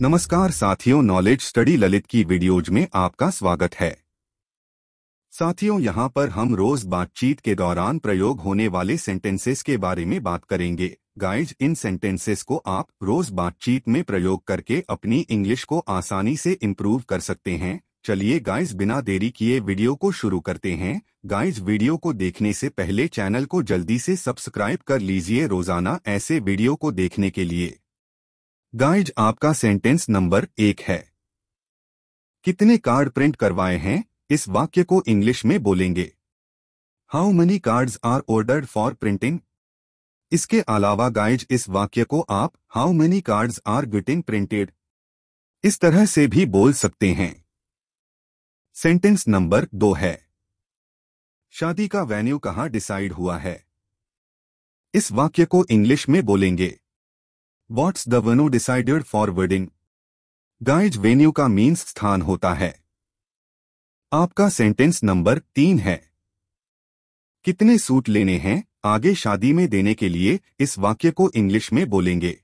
नमस्कार साथियों knowledge study Lalit की वीडियोज में आपका स्वागत है साथियों यहाँ पर हम रोज बातचीत के दौरान प्रयोग होने वाले सेंटेंसेस के बारे में बात करेंगे गाइज इन सेंटेंसेस को आप रोज बातचीत में प्रयोग करके अपनी इंग्लिश को आसानी से इम्प्रूव कर सकते हैं चलिए गाइज बिना देरी किए वीडियो को शुरू करते हैं गाइज वीडियो को देखने से पहले चैनल को जल्दी से सब्सक्राइब कर लीजिए रोजाना ऐसे वीडियो को देखने के लिए गाइड आपका सेंटेंस नंबर एक है कितने कार्ड प्रिंट करवाए हैं इस वाक्य को इंग्लिश में बोलेंगे how many cards are ordered for printing इसके अलावा गाइज इस वाक्य को आप how many cards are getting printed इस तरह से भी बोल सकते हैं सेंटेंस नंबर दो है शादी का वेन्यू कहां डिसाइड हुआ है इस वाक्य को इंग्लिश में बोलेंगे what's the venue decided for wedding guys venue का मीन्स स्थान होता है आपका सेंटेंस नंबर तीन है कितने सूट लेने हैं आगे शादी में देने के लिए इस वाक्य को इंग्लिश में बोलेंगे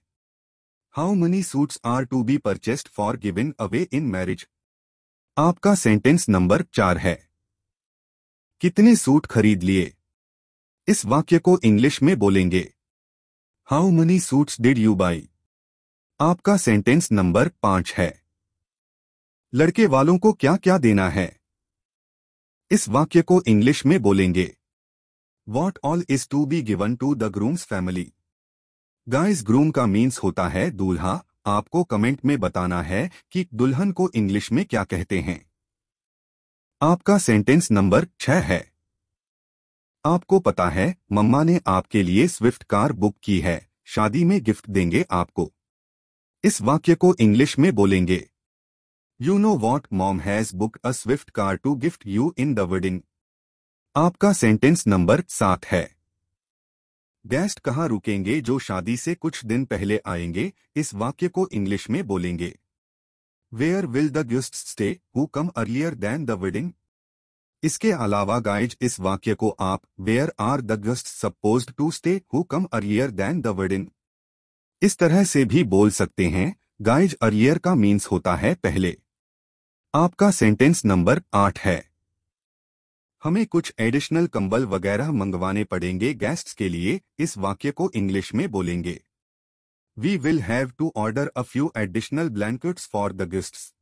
how many suits are to be purchased for given away in marriage आपका सेंटेंस नंबर चार है कितने सूट खरीद लिए इस वाक्य को इंग्लिश में बोलेंगे how many suits did you buy आपका सेंटेंस नंबर पांच है लड़के वालों को क्या क्या देना है इस वाक्य को इंग्लिश में बोलेंगे what all is to be given to the groom's family guys groom का मीन्स होता है दूल्हा आपको कमेंट में बताना है कि दुल्हन को इंग्लिश में क्या कहते हैं आपका सेंटेंस नंबर छह है आपको पता है मम्मा ने आपके लिए स्विफ्ट कार बुक की है शादी में गिफ्ट देंगे आपको इस वाक्य को इंग्लिश में बोलेंगे you know what mom has book a Swift car to gift you in the wedding आपका सेंटेंस नंबर सात है गेस्ट कहाँ रुकेंगे जो शादी से कुछ दिन पहले आएंगे इस वाक्य को इंग्लिश में बोलेंगे where will the guest stay who come earlier than the wedding इसके अलावा गाइज इस वाक्य को आप where are the guest suppose to stay who come earlier than the word in इस तरह से भी बोल सकते हैं गाइज अरियर का मीन्स होता है पहले आपका सेंटेंस नंबर आठ है हमें कुछ एडिशनल कंबल वगैरह मंगवाने पड़ेंगे गेस्ट्स के लिए इस वाक्य को इंग्लिश में बोलेंगे we will have to order a few additional blankets for the guests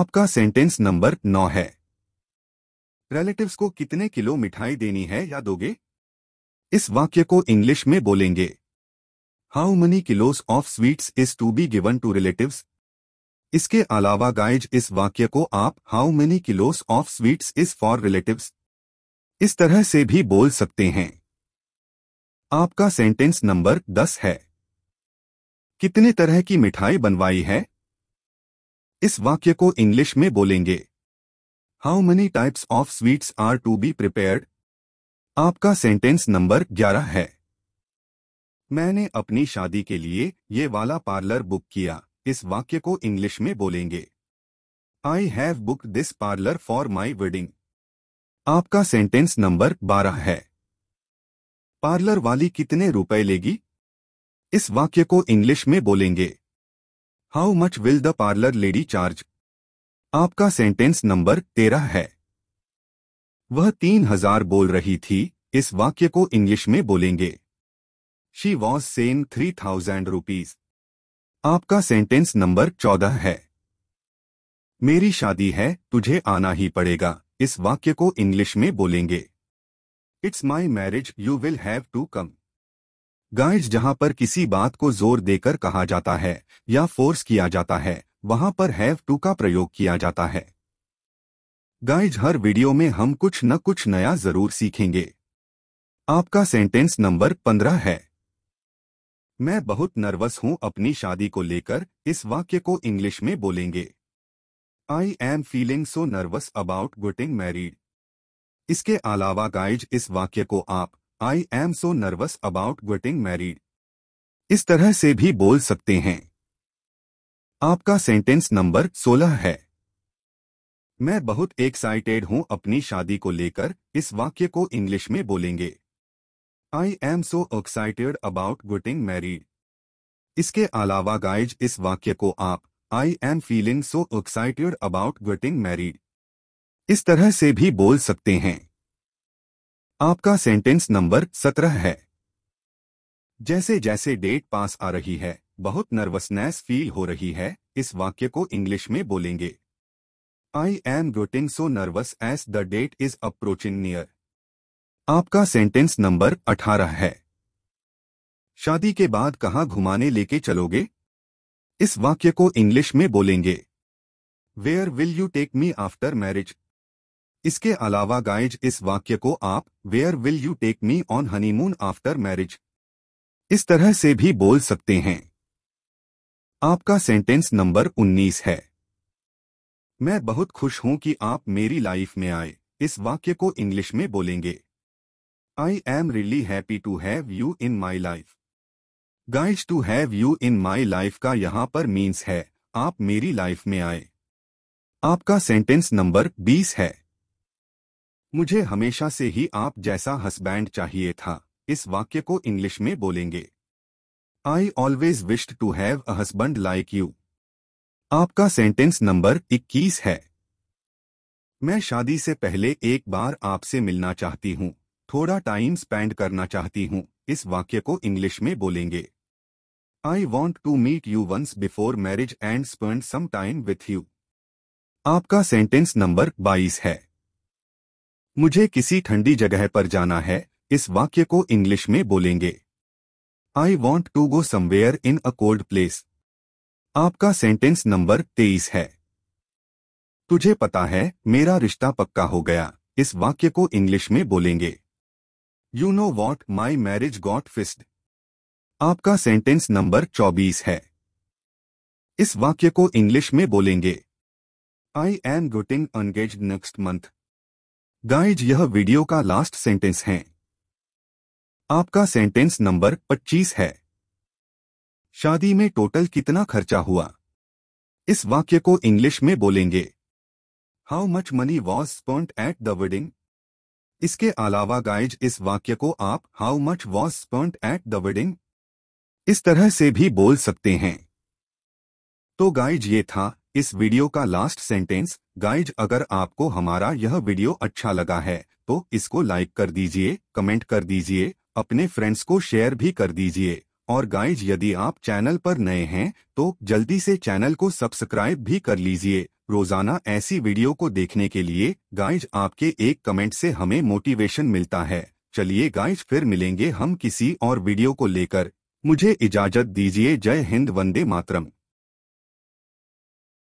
आपका सेंटेंस नंबर नौ है रिलेटिव्स को कितने किलो मिठाई देनी है या दोगे इस वाक्य को इंग्लिश में बोलेंगे how many kilos of sweets is to be given to relatives इसके अलावा गाइज इस वाक्य को आप how many kilos of sweets is for relatives इस तरह से भी बोल सकते हैं आपका सेंटेंस नंबर दस है कितने तरह की मिठाई बनवाई है इस वाक्य को इंग्लिश में बोलेंगे how many types of sweets are to be prepared आपका सेंटेंस नंबर ग्यारह है मैंने अपनी शादी के लिए ये वाला पार्लर बुक किया इस वाक्य को इंग्लिश में बोलेंगे I have book this parlour for my wedding आपका सेंटेंस नंबर बारह है पार्लर वाली कितने रुपए लेगी इस वाक्य को इंग्लिश में बोलेंगे how much will the parlour lady charge आपका सेंटेंस नंबर तेरह है वह तीन हजार बोल रही थी इस वाक्य को इंग्लिश में बोलेंगे she was sent three thousand rupees आपका सेंटेंस नंबर चौदह है मेरी शादी है तुझे आना ही पड़ेगा इस वाक्य को इंग्लिश में बोलेंगे it's my marriage you will have to come guys जहां पर किसी बात को जोर देकर कहा जाता है या फोर्स किया जाता है वहां पर हैव टू का प्रयोग किया जाता है गाइज हर वीडियो में हम कुछ न कुछ नया जरूर सीखेंगे आपका सेंटेंस नंबर पंद्रह है मैं बहुत नर्वस हूं अपनी शादी को लेकर इस वाक्य को इंग्लिश में बोलेंगे I am feeling so nervous about getting married इसके अलावा गाइज इस वाक्य को आप I am so nervous about getting married इस तरह से भी बोल सकते हैं आपका सेंटेंस नंबर 16 है मैं बहुत एक्साइटेड हूं अपनी शादी को लेकर इस वाक्य को इंग्लिश में बोलेंगे I am so excited about getting married इसके अलावा गाइज इस वाक्य को आप I am feeling so excited about getting married इस तरह से भी बोल सकते हैं आपका सेंटेंस नंबर सत्रह है जैसे जैसे डेट पास आ रही है बहुत नर्वसनेस फील हो रही है इस वाक्य को इंग्लिश में बोलेंगे I am getting so nervous as the date is approaching near आपका सेंटेंस नंबर अठारह है शादी के बाद कहाँ घुमाने लेके चलोगे इस वाक्य को इंग्लिश में बोलेंगे where will you take me after marriage इसके अलावा गाइज इस वाक्य को आप where will you take me on honeymoon after marriage इस तरह से भी बोल सकते हैं आपका सेंटेंस नंबर 19 है मैं बहुत खुश हूं कि आप मेरी लाइफ में आए इस वाक्य को इंग्लिश में बोलेंगे I am really happy to have you in my life guys to have you in my life का यहाँ पर मीन्स है आप मेरी लाइफ में आए आपका सेंटेंस नंबर 20 है मुझे हमेशा से ही आप जैसा हस्बैंड चाहिए था इस वाक्य को इंग्लिश में बोलेंगे I always wished to have a husband like you आपका सेंटेंस नंबर 21 है मैं शादी से पहले एक बार आपसे मिलना चाहती हूँ थोड़ा टाइम स्पेंड करना चाहती हूँ इस वाक्य को इंग्लिश में बोलेंगे I want to meet you once before marriage and spend some time with you आपका सेंटेंस नंबर 22 है मुझे किसी ठंडी जगह पर जाना है इस वाक्य को इंग्लिश में बोलेंगे I want to go somewhere in a cold place आपका सेंटेंस नंबर तेईस है तुझे पता है मेरा रिश्ता पक्का हो गया इस वाक्य को इंग्लिश में बोलेंगे you know what my marriage got fixed आपका सेंटेंस नंबर चौबीस है इस वाक्य को इंग्लिश में बोलेंगे I am getting engaged next month guys यह वीडियो का लास्ट सेंटेंस है आपका सेंटेंस नंबर 25 है शादी में टोटल कितना खर्चा हुआ इस वाक्य को इंग्लिश में बोलेंगे how much money was spent at the wedding इसके अलावा गाइज इस वाक्य को आप how much was spent at the wedding इस तरह से भी बोल सकते हैं तो गाइज ये था इस वीडियो का लास्ट सेंटेंस गाइज अगर आपको हमारा यह वीडियो अच्छा लगा है तो इसको लाइक कर दीजिए कमेंट कर दीजिए अपने फ्रेंड्स को शेयर भी कर दीजिए और गाइज यदि आप चैनल पर नए हैं तो जल्दी से चैनल को सब्सक्राइब भी कर लीजिए रोजाना ऐसी वीडियो को देखने के लिए गाइज आपके एक कमेंट से हमें मोटिवेशन मिलता है चलिए गाइज फिर मिलेंगे हम किसी और वीडियो को लेकर मुझे इजाजत दीजिए जय हिंद वंदे मातरम